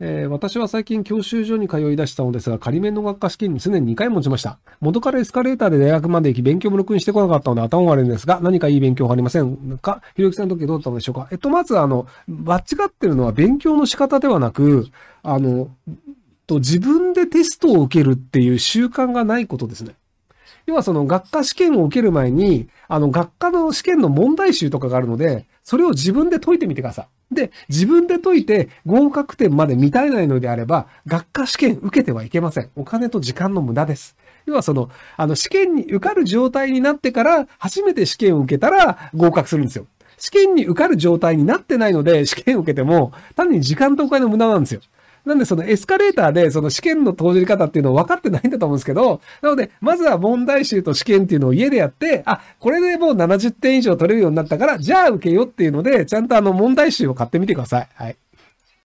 えー、私は最近教習所に通い出したのですが、仮面の学科試験に常に2回もちました。元からエスカレーターで大学まで行き、勉強もろくにしてこなかったので頭悪いんですが、何かいい勉強はありませんかひろゆきさんの時どうだったのでしょうかえっと、まず、あの、間違ってるのは勉強の仕方ではなく、あの、と自分でテストを受けるっていう習慣がないことですね。要はその学科試験を受ける前に、あの、学科の試験の問題集とかがあるので、それを自分で解いてみてください。で、自分で解いて合格点まで満たないのであれば、学科試験受けてはいけません。お金と時間の無駄です。要はその、あの、試験に受かる状態になってから、初めて試験を受けたら合格するんですよ。試験に受かる状態になってないので、試験を受けても、単に時間とお金の無駄なんですよ。なんでそのエスカレーターでその試験の投じり方っていうのを分かってないんだと思うんですけど、なので、まずは問題集と試験っていうのを家でやって、あ、これでもう70点以上取れるようになったから、じゃあ受けようっていうので、ちゃんとあの問題集を買ってみてください。はい。